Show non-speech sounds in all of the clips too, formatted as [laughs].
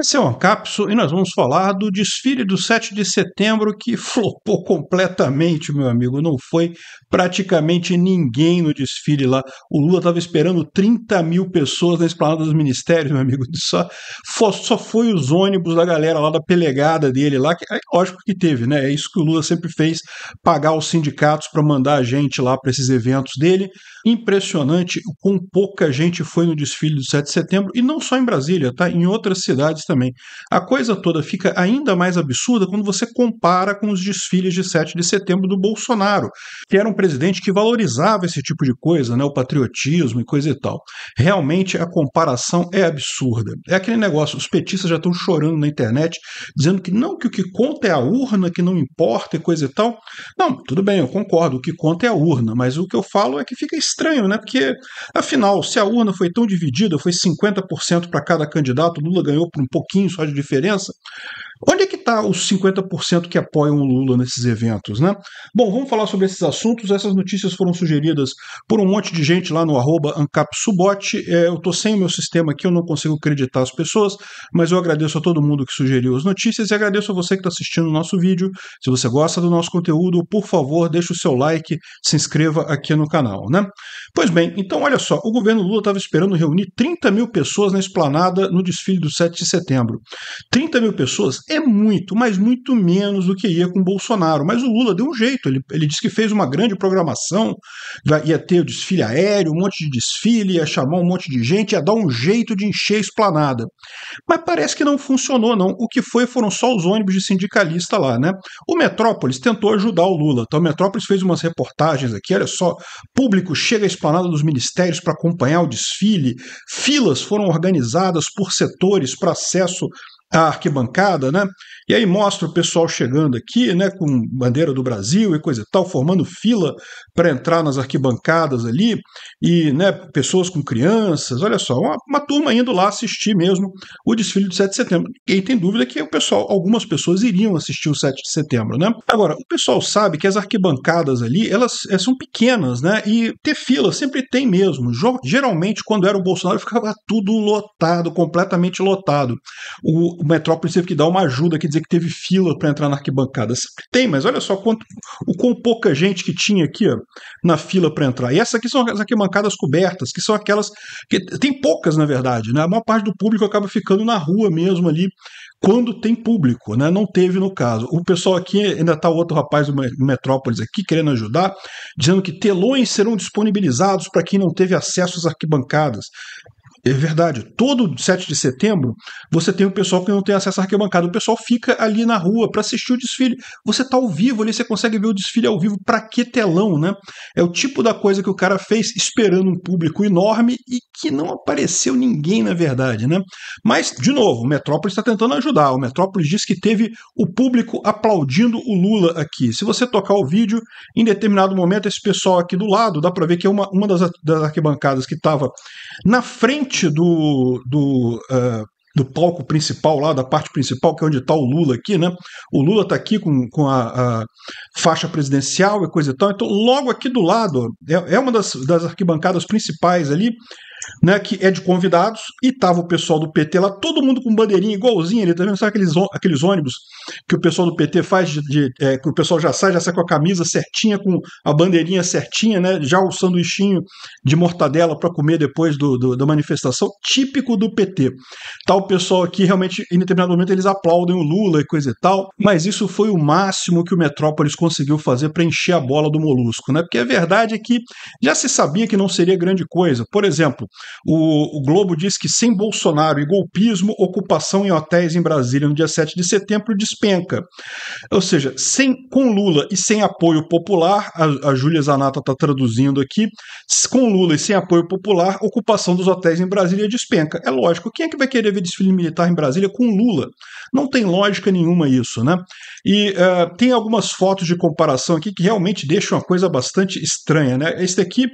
Esse é o Ancapso e nós vamos falar do desfile do 7 de setembro que [laughs] flopou completamente, meu amigo. Não foi praticamente ninguém no desfile lá. O Lula estava esperando 30 mil pessoas na Esplanada dos Ministérios, meu amigo. [laughs] Só, só foi os ônibus da galera lá da pelegada dele lá. Que, é lógico que teve, né? É isso que o Lula sempre fez, pagar os sindicatos para mandar a gente lá para esses eventos dele. Impressionante o quão pouca gente foi no desfile do 7 de setembro e não só em Brasília, tá? Em outras cidades também. A coisa toda fica ainda mais absurda quando você compara com os desfiles de 7 de setembro do Bolsonaro, que era um presidente que valorizava esse tipo de coisa, né, o patriotismo e coisa e tal. Realmente a comparação é absurda. É aquele negócio, os petistas já estão chorando na internet, dizendo que não, que o que conta é a urna, que não importa e coisa e tal. Não, tudo bem, eu concordo, o que conta é a urna, mas o que eu falo é que fica estranho, né? Porque, afinal, se a urna foi tão dividida, foi 50% para cada candidato, Lula ganhou por um pouquinho só de diferença, Onde é que está os 50% que apoiam o Lula nesses eventos, né? Bom, vamos falar sobre esses assuntos. Essas notícias foram sugeridas por um monte de gente lá no AncapSubot. É, eu estou sem o meu sistema aqui, eu não consigo acreditar as pessoas, mas eu agradeço a todo mundo que sugeriu as notícias e agradeço a você que está assistindo o nosso vídeo. Se você gosta do nosso conteúdo, por favor, deixe o seu like, se inscreva aqui no canal, né? Pois bem, então olha só, o governo Lula estava esperando reunir 30 mil pessoas na esplanada no desfile do 7 de setembro. 30 mil pessoas é muito, mas muito menos do que ia com Bolsonaro. Mas o Lula deu um jeito, ele, ele disse que fez uma grande programação, ia ter o desfile aéreo, um monte de desfile, ia chamar um monte de gente, ia dar um jeito de encher a esplanada. Mas parece que não funcionou, não. O que foi foram só os ônibus de sindicalista lá, né? O Metrópolis tentou ajudar o Lula. Então, o Metrópolis fez umas reportagens aqui, olha só, público chega à esplanada dos ministérios para acompanhar o desfile, filas foram organizadas por setores para acesso a arquibancada, né? E aí mostra o pessoal chegando aqui, né, com bandeira do Brasil e coisa e tal, formando fila para entrar nas arquibancadas ali, e né, pessoas com crianças, olha só, uma, uma turma indo lá assistir mesmo o desfile de 7 de setembro. Ninguém tem dúvida que o pessoal, algumas pessoas iriam assistir o 7 de setembro, né? Agora, o pessoal sabe que as arquibancadas ali, elas, elas eh, são pequenas, né? E ter fila sempre tem mesmo. Geralmente, quando era o Bolsonaro, [laughs] ficava tudo lotado, completamente lotado. O, o Metrópolis teve que dar uma ajuda aqui, dizer dizer que teve fila para entrar na arquibancada. Sempre tem, mas olha só quanto, o quão pouca gente que tinha aqui ó, na fila para entrar. E essas aqui são as arquibancadas cobertas, que são aquelas. que Tem poucas, na verdade, né? A maior parte do público acaba ficando na rua mesmo ali, quando tem público, né? Não teve no caso. O pessoal aqui ainda tá outro rapaz do Metrópolis aqui querendo ajudar, dizendo que telões serão disponibilizados para quem não teve acesso às arquibancadas. É verdade. Todo 7 de setembro, você tem o pessoal que não tem acesso à arquibancada. O pessoal fica ali na rua para assistir o desfile. Você tá ao vivo ali, você consegue ver o desfile ao vivo. Para que telão, né? É o tipo da coisa que o cara fez esperando um público enorme e que não apareceu ninguém, na verdade, né? Mas, de novo, o Metrópolis está tentando ajudar. O Metrópolis diz que teve o público aplaudindo o Lula aqui. Se você tocar o vídeo, em determinado momento, esse pessoal aqui do lado, dá para ver que é uma, uma das, das arquibancadas que estava na frente do, do uh, do palco principal lá, da parte principal, que é onde está o Lula aqui, né? O Lula está aqui com, com a, a, faixa presidencial e coisa e tal. Então, logo aqui do lado, é, é, uma das, das arquibancadas principais ali, né, que é de convidados, e tava o pessoal do PT lá, todo mundo com bandeirinha igualzinha ele tá vendo? Sabe aqueles, aqueles ônibus que o pessoal do PT faz, de, de é, que o pessoal já sai, já sai com a camisa certinha, com a bandeirinha certinha, né, já o sanduichinho de mortadela para comer depois do, do, da manifestação, típico do PT. Tá o pessoal aqui, realmente, em determinado momento, eles aplaudem o Lula e coisa e tal, mas isso foi o máximo que o Metrópolis conseguiu fazer para encher a bola do Molusco, né, porque a verdade é que já se sabia que não seria grande coisa. Por exemplo, o, o, Globo diz que sem Bolsonaro e golpismo, ocupação em hotéis em Brasília no dia 7 de setembro despenca. Ou seja, sem com Lula e sem apoio popular, a, a Júlia Zanata está traduzindo aqui, com Lula e sem apoio popular, ocupação dos hotéis em Brasília despenca. É lógico, quem é que vai querer ver desfile militar em Brasília com Lula? Não tem lógica nenhuma isso, né? E uh, tem algumas fotos de comparação aqui que realmente deixam uma coisa bastante estranha, né? Esse aqui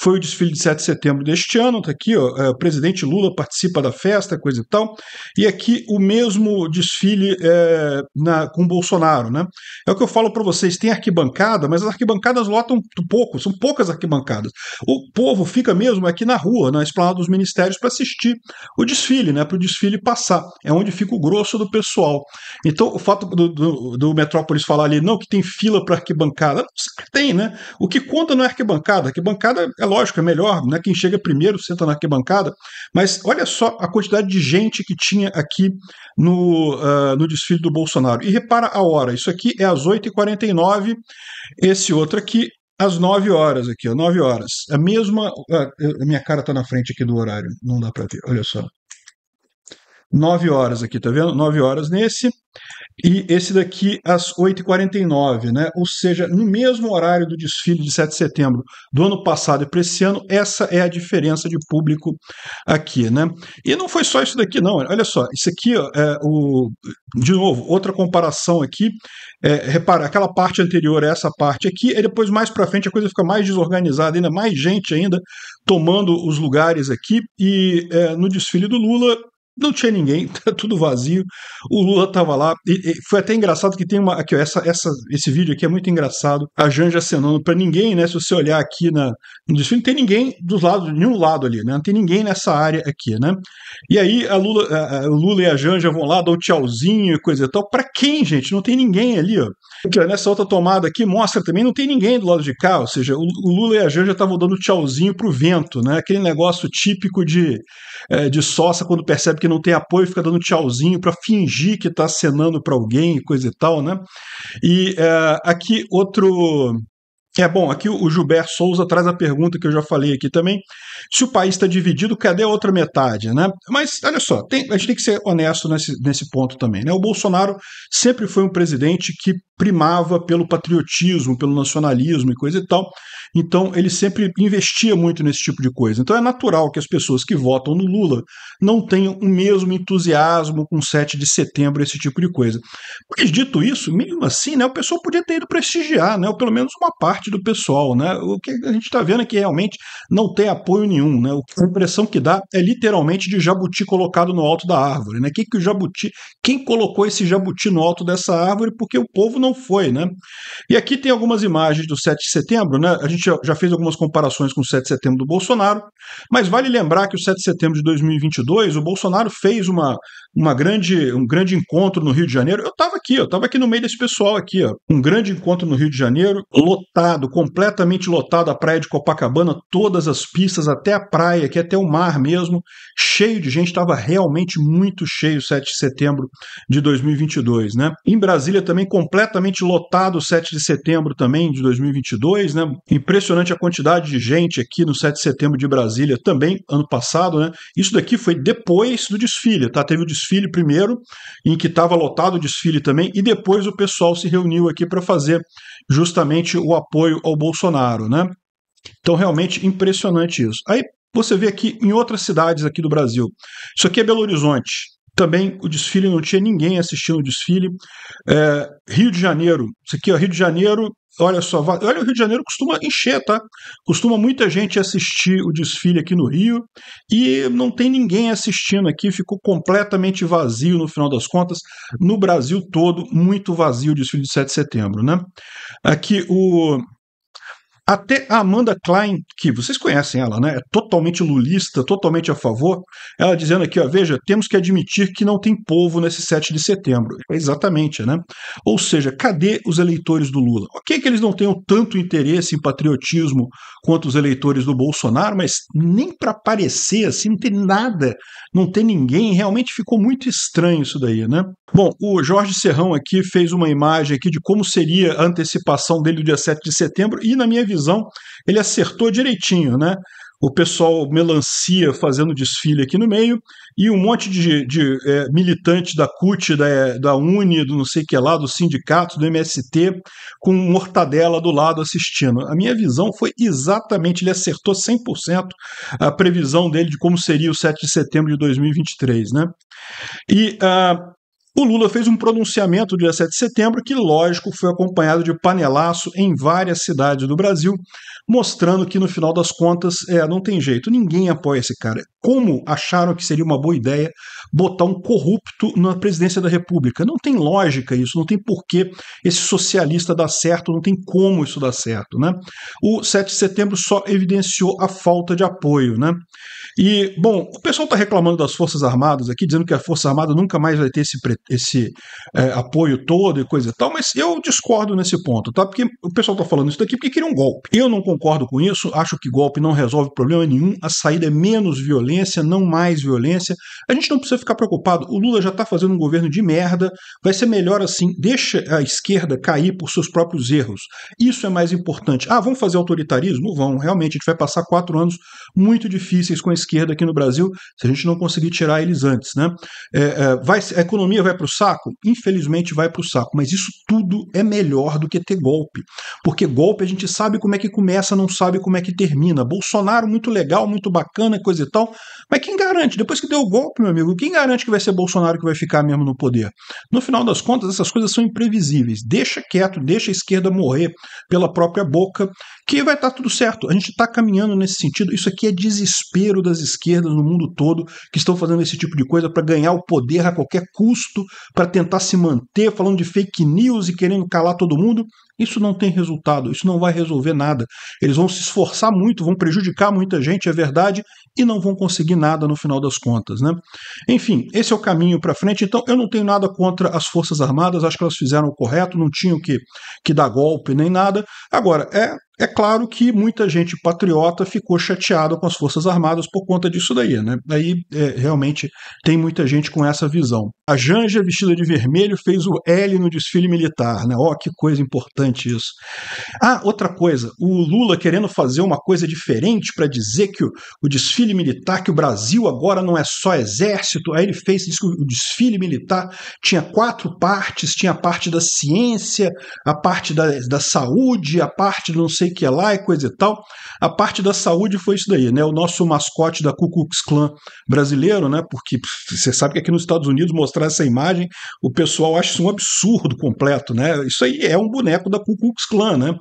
foi o desfile de 7 de setembro deste ano, aqui, ó, é, presidente Lula participa da festa, coisa e tal. E aqui o mesmo desfile é, na, com Bolsonaro, né? É o que eu falo para vocês, tem arquibancada, mas as arquibancadas lotam pouco, são poucas arquibancadas. O povo fica mesmo aqui na rua, na esplanada dos ministérios, para assistir o desfile, né? Para o desfile passar. É onde fica o grosso do pessoal. Então, o fato do, do, do Metrópolis falar ali, não, que tem fila para arquibancada, tem, né? O que conta não é arquibancada. Arquibancada, é lógico, é melhor, né? Quem chega primeiro senta na arquibancada, mas olha só a quantidade de gente que tinha aqui no, uh, no desfile do Bolsonaro. E repara a hora, isso aqui é às 8h49, esse outro aqui às 9 horas aqui, ó, 9 horas. A mesma. Ah, a minha cara está na frente aqui do horário, não dá para ver, olha só. 9 horas aqui, tá vendo? 9 horas nesse e esse daqui às 8h49, né? Ou seja, no mesmo horário do desfile de 7 de setembro do ano passado e para esse ano, essa é a diferença de público aqui, né? E não foi só isso daqui, não. Olha só, isso aqui ó, é o. De novo, outra comparação aqui. É, repara, aquela parte anterior é essa parte aqui, e depois mais para frente a coisa fica mais desorganizada, ainda mais gente ainda tomando os lugares aqui. E é, no desfile do Lula, não tinha ninguém, [laughs] tá tudo vazio. O Lula tava lá. E, e foi até engraçado que tem uma. Aqui, ó, essa, essa, esse vídeo aqui é muito engraçado. A Janja acenando para ninguém, né? Se você olhar aqui na, no desfile, não tem ninguém dos lados, de nenhum lado ali, né? Não tem ninguém nessa área aqui, né? E aí a Lula, a, a Lula e a Janja vão lá, dão tchauzinho e coisa e tal. Pra quem, gente? Não tem ninguém ali, ó. Aqui, ó, nessa outra tomada aqui mostra também, não tem ninguém do lado de cá. Ou seja, o, o Lula e a Janja estavam dando tchauzinho pro vento, né? Aquele negócio típico de é, de sócia quando percebe que não tem apoio, fica dando tchauzinho para fingir que está acenando para alguém e coisa e tal, né? E é, aqui outro é bom, aqui o Gilberto Souza traz a pergunta que eu já falei aqui também. Se o país está dividido, cadê a outra metade? Né? Mas olha só, tem, a gente tem que ser honesto nesse, nesse ponto também. Né? O Bolsonaro sempre foi um presidente que primava pelo patriotismo, pelo nacionalismo e coisa e tal. Então ele sempre investia muito nesse tipo de coisa. Então é natural que as pessoas que votam no Lula não tenham o mesmo entusiasmo com 7 de setembro, esse tipo de coisa. Mas dito isso, mesmo assim, né, o pessoal podia ter ido prestigiar, né, ou pelo menos uma parte parte do pessoal. Né? O que a gente está vendo é que realmente não tem apoio nenhum. Né? A impressão que dá é literalmente de jabuti colocado no alto da árvore. Né? Quem, que o jabuti, quem colocou esse jabuti no alto dessa árvore? Porque o povo não foi. Né? E aqui tem algumas imagens do 7 de setembro. Né? A gente já fez algumas comparações com o 7 de setembro do Bolsonaro, mas vale lembrar que o 7 de setembro de 2022, o Bolsonaro fez uma, uma grande, um grande encontro no Rio de Janeiro. Eu estava aqui, eu estava aqui no meio desse pessoal aqui, ó. um grande encontro no Rio de Janeiro, lotado lotado, completamente lotado a praia de Copacabana, todas as pistas, até a praia, que é até o mar mesmo, cheio de gente, estava realmente muito cheio 7 de setembro de 2022, né? Em Brasília também completamente lotado 7 de setembro também de 2022, né? Impressionante a quantidade de gente aqui no 7 de setembro de Brasília também ano passado, né? Isso daqui foi depois do desfile, tá? Teve o desfile primeiro, em que estava lotado o desfile também, e depois o pessoal se reuniu aqui para fazer justamente o apoio apoio ao Bolsonaro, né? Então, realmente impressionante isso. Aí você vê aqui em outras cidades aqui do Brasil. Isso aqui é Belo Horizonte. Também o desfile não tinha ninguém assistindo o desfile. É, Rio de Janeiro, isso aqui, é Rio de Janeiro, olha só, olha, o Rio de Janeiro costuma encher, tá? Costuma muita gente assistir o desfile aqui no Rio e não tem ninguém assistindo aqui, ficou completamente vazio no final das contas. No Brasil todo, muito vazio o desfile de 7 de setembro, né? Aqui o até a Amanda Klein, que vocês conhecem ela, né? É totalmente lulista, totalmente a favor. Ela dizendo aqui, ó, veja, temos que admitir que não tem povo nesse 7 de setembro. Exatamente, né? Ou seja, cadê os eleitores do Lula? Ok que eles não tenham tanto interesse em patriotismo quanto os eleitores do Bolsonaro, mas nem para parecer assim, não tem nada, não tem ninguém. Realmente ficou muito estranho isso daí, né? Bom, o Jorge Serrão aqui fez uma imagem aqui de como seria a antecipação dele do dia 7 de setembro e na minha previsão, ele acertou direitinho, né? O pessoal melancia fazendo desfile aqui no meio, e um monte de, de é, militante da CUT, da, é, da Uni, do não sei que lá, do sindicato, do MST, com mortadela do lado assistindo. A minha visão foi exatamente, ele acertou 100% a previsão dele de como seria o 7 de setembro de 2023, né? E uh, o Lula fez um pronunciamento dia 7 de setembro que, lógico, foi acompanhado de panelaço em várias cidades do Brasil, mostrando que, no final das contas, é, não tem jeito, ninguém apoia esse cara. Como acharam que seria uma boa ideia botar um corrupto na presidência da República? Não tem lógica isso, não tem porquê esse socialista dar certo, não tem como isso dar certo. Né? O 7 de setembro só evidenciou a falta de apoio. Né? E, bom, o pessoal está reclamando das Forças Armadas aqui, dizendo que a Força Armada nunca mais vai ter esse pretexto esse é, apoio todo e coisa e tal, mas eu discordo nesse ponto, tá? Porque o pessoal tá falando isso daqui porque queria um golpe. Eu não concordo com isso, acho que golpe não resolve problema nenhum, a saída é menos violência, não mais violência. A gente não precisa ficar preocupado, o Lula já tá fazendo um governo de merda, vai ser melhor assim, deixa a esquerda cair por seus próprios erros. Isso é mais importante. Ah, vamos fazer autoritarismo? vão, realmente, a gente vai passar quatro anos muito difíceis com a esquerda aqui no Brasil se a gente não conseguir tirar eles antes, né? É, é, vai, a economia vai vai para o saco? Infelizmente vai para o saco, mas isso tudo é melhor do que ter golpe. Porque golpe a gente sabe como é que começa, não sabe como é que termina. Bolsonaro, muito legal, muito bacana, coisa e tal. Mas quem garante? Depois que deu o golpe, meu amigo, quem garante que vai ser Bolsonaro que vai ficar mesmo no poder? No final das contas, essas coisas são imprevisíveis. Deixa quieto, deixa a esquerda morrer pela própria boca, que vai estar tá tudo certo. A gente está caminhando nesse sentido. Isso aqui é desespero das esquerdas no mundo todo que estão fazendo esse tipo de coisa para ganhar o poder a qualquer custo para tentar se manter, falando de fake news e querendo calar todo mundo. Isso não tem resultado, isso não vai resolver nada. Eles vão se esforçar muito, vão prejudicar muita gente, é verdade, e não vão conseguir nada no final das contas. Né? Enfim, esse é o caminho para frente. Então, eu não tenho nada contra as Forças Armadas, acho que elas fizeram o correto, não tinham que, que dar golpe nem nada. Agora, é é claro que muita gente patriota ficou chateada com as Forças Armadas por conta disso daí, né? Daí é, realmente tem muita gente com essa visão. A Janja, vestida de vermelho, fez o L no desfile militar, né? Ó, oh, que coisa importante isso. Ah, outra coisa, o Lula querendo fazer uma coisa diferente para dizer que o, o, desfile militar, que o Brasil agora não é só exército, aí ele fez, disse que o desfile militar tinha quatro partes, tinha a parte da ciência, a parte da, da saúde, a parte do não sei o que lá e coisa e tal. A parte da saúde foi isso daí, né? O nosso mascote da Ku Klux Klan brasileiro, né? Porque você sabe que aqui nos Estados Unidos mostrar essa imagem, o pessoal acha isso um absurdo completo, né? Isso aí é um boneco da Ku Klux Klan, né?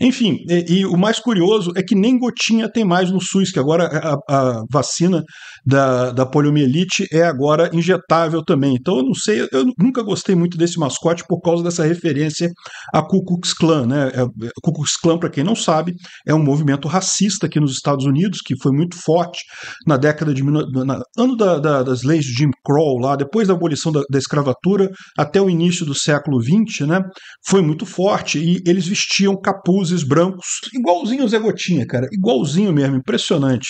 Enfim, e, e, o mais curioso é que nem gotinha tem mais no SUS, que agora é a, a vacina da, da poliomielite é agora injetável também. Então eu não sei, eu nunca gostei muito desse mascote por causa dessa referência a Ku Klux Klan. Né? É, é, Ku Klux Klan, para quem não sabe, é um movimento racista aqui nos Estados Unidos que foi muito forte na década de. Na, ano da, da, das leis de Jim Crow, lá, depois da abolição da, da escravatura até o início do século XX, né? foi muito forte e eles vestiam capuzes brancos, igualzinho o Zé Gotinha, cara, igualzinho mesmo, impressionante.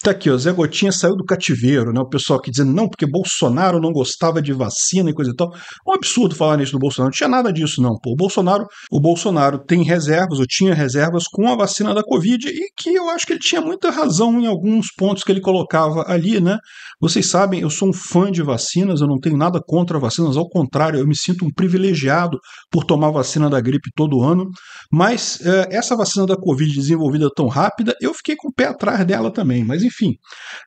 Tá aqui, o Zé Gotinha saiu do cativeiro, né? O pessoal aqui dizendo não, porque Bolsonaro não gostava de vacina e coisa e tal. Um absurdo falar nisso do Bolsonaro. Não tinha nada disso, não. Pô, o Bolsonaro, o Bolsonaro tem reservas, ou tinha reservas com a vacina da Covid, e que eu acho que ele tinha muita razão em alguns pontos que ele colocava ali, né? Vocês sabem, eu sou um fã de vacinas, eu não tenho nada contra vacinas, ao contrário, eu me sinto um privilegiado por tomar vacina da gripe todo ano. Mas eh, essa vacina da Covid desenvolvida tão rápida, eu fiquei com o pé atrás dela também. Mas enfim,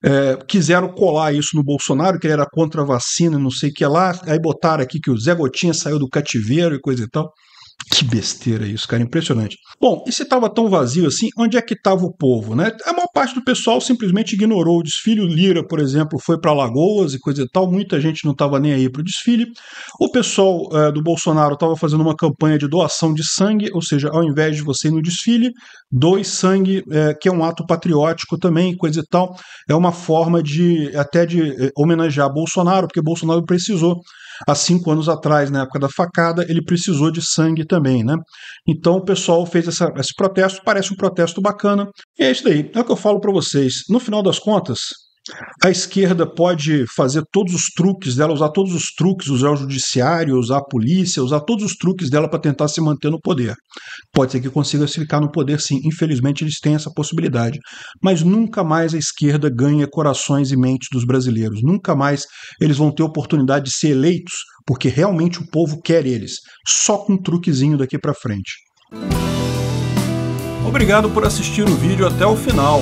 é, quiseram colar isso no Bolsonaro, que ele era contra a vacina, não sei o que lá, aí botaram aqui que o Zé Gotinha saiu do cativeiro e coisa e tal. Que besteira isso, cara, impressionante. Bom, e se estava tão vazio assim, onde é que estava o povo, né? A maior parte do pessoal simplesmente ignorou o desfile. O Lira, por exemplo, foi para Lagoas e coisa e tal, muita gente não estava nem aí para o desfile. O pessoal é, do Bolsonaro estava fazendo uma campanha de doação de sangue, ou seja, ao invés de você ir no desfile, doe sangue, é, que é um ato patriótico também, coisa e tal. É uma forma de até de eh, homenagear Bolsonaro, porque Bolsonaro precisou há cinco anos atrás, na época da facada, ele precisou de sangue também, né? Então o pessoal fez essa, esse protesto, parece um protesto bacana, e é isso daí. É o que eu falo para vocês. No final das contas, a esquerda pode fazer todos os truques dela, usar todos os truques, usar o judiciário, usar a polícia, usar todos os truques dela para tentar se manter no poder. Pode ser que consiga se ficar no poder, sim. Infelizmente, eles têm essa possibilidade. Mas nunca mais a esquerda ganha corações e mentes dos brasileiros. Nunca mais eles vão ter oportunidade de ser eleitos, porque realmente o povo quer eles. Só com um truquezinho daqui para frente. Obrigado por assistir o vídeo até o final.